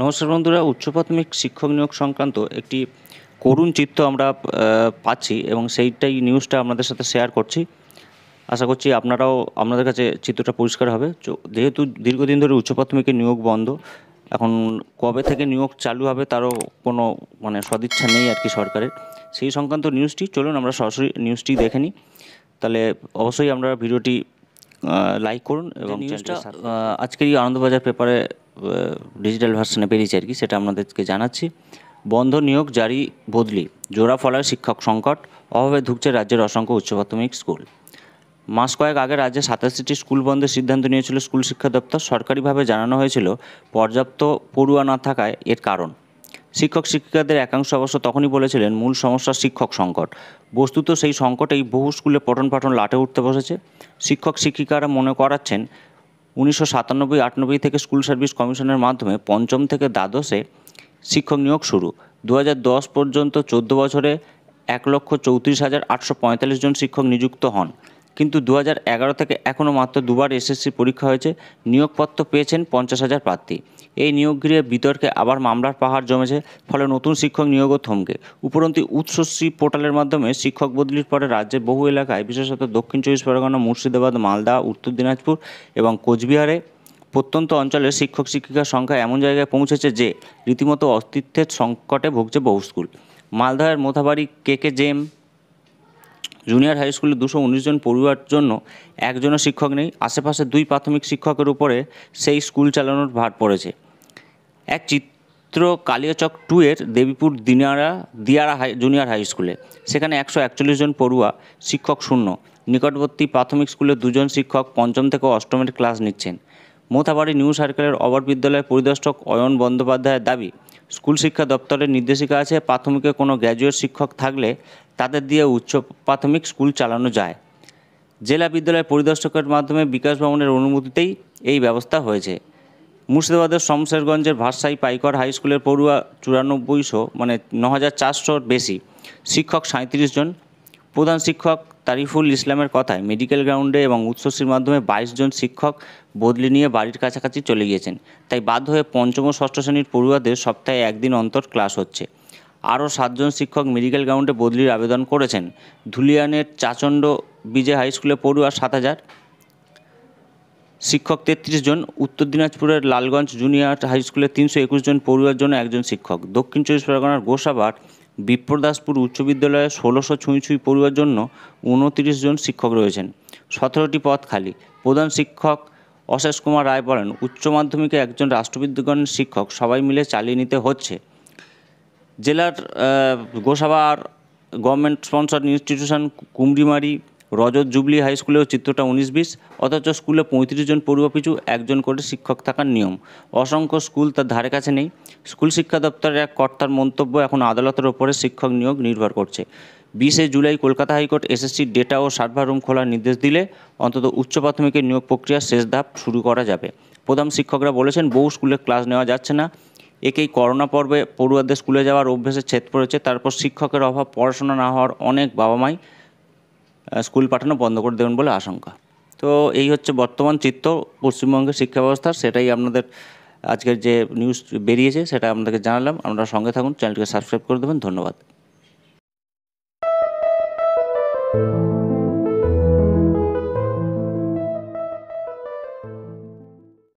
নমস্কার বন্ধুরা উচ্চ প্রাথমিক শিক্ষক নিয়োগ সংক্রান্ত একটি করুণ চিত্র আমরা পাচ্ছি এবং সেইটাই নিউজটা আপনাদের সাথে শেয়ার করছি আশা করছি আপনারাও আপনাদের কাছে চিত্রটা পরিষ্কার হবে যেহেতু দীর্ঘদিন ধরে উচ্চ প্রাথমিকের নিয়োগ বন্ধ এখন কবে থেকে নিয়োগ চালু হবে তারও কোনো মানে সদিচ্ছা নেই আর কি সরকারের সেই সংক্রান্ত নিউজটি চলুন আমরা সরাসরি নিউজটি দেখে নিই তাহলে অবশ্যই আমরা ভিডিওটি লাইক করুন এবং নিউজটা আজকের এই আনন্দবাজার পেপারে ডিজিটাল ভার্সনে বেরিয়েছে আর কি সেটা আপনাদেরকে জানাচ্ছি বন্ধ নিয়োগ জারি বদলি জোড়া ফলার শিক্ষক সংকট অভাবে ধুকছে রাজ্যের অসংখ্য উচ্চ প্রাথমিক স্কুল মাস কয়েক আগে রাজ্যে সাতাশিটি স্কুল বন্ধের সিদ্ধান্ত নিয়েছিল স্কুল শিক্ষা দপ্তর সরকারিভাবে জানানো হয়েছিল পর্যাপ্ত পড়ুয়া না থাকায় এর কারণ শিক্ষক শিক্ষিকাদের একাংশ অবশ্য তখনই বলেছিলেন মূল সমস্যা শিক্ষক সংকট বস্তুত সেই সংকট এই বহু স্কুলে পঠন পাঠন লাটে উঠতে বসেছে শিক্ষক শিক্ষিকারা মনে করাচ্ছেন উনিশশো সাতানব্বই থেকে স্কুল সার্ভিস কমিশনের মাধ্যমে পঞ্চম থেকে দ্বাদশে শিক্ষক নিয়োগ শুরু দু পর্যন্ত চোদ্দ বছরে এক লক্ষ চৌত্রিশ হাজার আটশো পঁয়তাল্লিশ জন শিক্ষক নিযুক্ত হন কিন্তু দু থেকে এখনও মাত্র দুবার এসএসসি পরীক্ষা হয়েছে নিয়োগপত্র পেয়েছেন পঞ্চাশ হাজার প্রার্থী এই নিয়োগ ঘিরে বিতর্কে আবার মামলার পাহাড় জমেছে ফলে নতুন শিক্ষক নিয়োগও থমকে উপরন্তি উৎসশ্রী পোর্টালের মাধ্যমে শিক্ষক বদলির পরে রাজ্যের বহু এলাকায় বিশেষত দক্ষিণ চব্বিশ পরগনা মুর্শিদাবাদ মালদা উত্তর দিনাজপুর এবং কোচবিহারে প্রত্যন্ত অঞ্চলের শিক্ষক শিক্ষিকার সংখ্যা এমন জায়গায় পৌঁছেছে যে রীতিমতো অস্তিত্বের সংকটে ভুগছে বহু স্কুল মালদহের Mothabari K gem junior high স্কুলে দুশো উনিশ জন পড়ুয়ার জন্য একজনও শিক্ষক নেই আশেপাশে দুই প্রাথমিক শিক্ষকের উপরে সেই স্কুল চালানোর ভার পড়েছে এক চিত্র কালিয়াচক টু এর Debipur Dinara Diara high junior high স্কুলে সেখানে একশো একচল্লিশ জন পড়ুয়া শিক্ষক শূন্য নিকটবর্তী প্রাথমিক স্কুলে দুজন শিক্ষক পঞ্চম থেকে অষ্টমের ক্লাস নিচ্ছেন মোথাবাড়ি নিউ সার্কেলের অবর বিদ্যালয়ের পরিদর্শক অয়ন বন্দ্যোপাধ্যায়ের দাবি স্কুল শিক্ষা দপ্তরের নির্দেশিকা আছে প্রাথমিকে কোনো গ্র্যাজুয়েট শিক্ষক থাকলে তাদের দিয়ে উচ্চ প্রাথমিক স্কুল চালানো যায় জেলা বিদ্যালয় পরিদর্শকের মাধ্যমে বিকাশ ভবনের অনুমতিতেই এই ব্যবস্থা হয়েছে মুর্শিদাবাদের শমশেরগঞ্জের ভাষাই পাইকর হাই স্কুলের পড়ুয়া চুরানব্বইশো মানে ন হাজার চারশোর বেশি শিক্ষক সাঁত্রিশ জন প্রধান শিক্ষক তারিফুল ইসলামের কথায় মেডিকেল গ্রাউন্ডে এবং উৎসশ্রীর মাধ্যমে বাইশ জন শিক্ষক বদলি নিয়ে বাড়ির কাছাকাছি চলে গিয়েছেন তাই বাধ্য হয়ে পঞ্চম ও ষষ্ঠ শ্রেণীর পড়ুয়াদের সপ্তাহে একদিন অন্তর ক্লাস হচ্ছে আরও সাতজন শিক্ষক মেডিকেল গ্রাউন্ডে বদলির আবেদন করেছেন ধুলিয়ানের চাচণ্ড বিজে হাই স্কুলে পড়ুয়া সাত হাজার শিক্ষক তেত্রিশ জন উত্তর দিনাজপুরের লালগঞ্জ জুনিয়র হাই স্কুলে তিনশো একুশ জন পড়ুয়ার জন্য একজন শিক্ষক দক্ষিণ চব্বিশ পরগনার গোসাবার বিপ্রদাসপুর উচ্চ বিদ্যালয়ে ষোলোশো ছুঁই ছুঁই পড়ুয়ার জন্য উনত্রিশ জন শিক্ষক রয়েছেন সতেরোটি পদ খালি প্রধান শিক্ষক অশেষ কুমার রায় বলেন উচ্চ মাধ্যমিকে একজন রাষ্ট্রবিদ্যাগণের শিক্ষক সবাই মিলে চালিয়ে নিতে হচ্ছে জেলার গোসাবার government sponsor institution Kumirmari Rajat jubilee high স্কুলেও চিত্রটা উনিশ বিশ অথচ স্কুলে পঁয়ত্রিশ জন পড়ুয়া পিছু একজন করে শিক্ষক থাকার নিয়ম অসংখ্য স্কুল তার ধারে কাছে নেই স্কুল শিক্ষা দপ্তরের এক কর্তার মন্তব্য এখন আদালতের ওপরে শিক্ষক নিয়োগ নির্ভর করছে বিশে July Kolkata high court SSC data ও সার্ভার রুম খোলার নির্দেশ দিলে অন্তত উচ্চ প্রাথমিকের নিয়োগ প্রক্রিয়ার শেষ ধাপ শুরু করা যাবে প্রধান শিক্ষকরা বলেছেন বহু স্কুলে ক্লাস নেওয়া যাচ্ছে না একেই করোনা পর্বে পড়ুয়াদের স্কুলে যাওয়ার অভ্যেসে ছেদ পড়েছে তারপর শিক্ষকের অভাব পড়াশোনা না হওয়ার অনেক বাবা মাই স্কুল পাঠানো বন্ধ করে দেবেন বলে আশঙ্কা তো এই হচ্ছে বর্তমান চিত্র পশ্চিমবঙ্গের শিক্ষা ব্যবস্থার সেটাই আপনাদের আজকের যে নিউজ বেরিয়েছে সেটা আপনাদেরকে জানালাম আপনারা সঙ্গে থাকুন চ্যানেলটিকে সাবস্ক্রাইব করে দেবেন ধন্যবাদ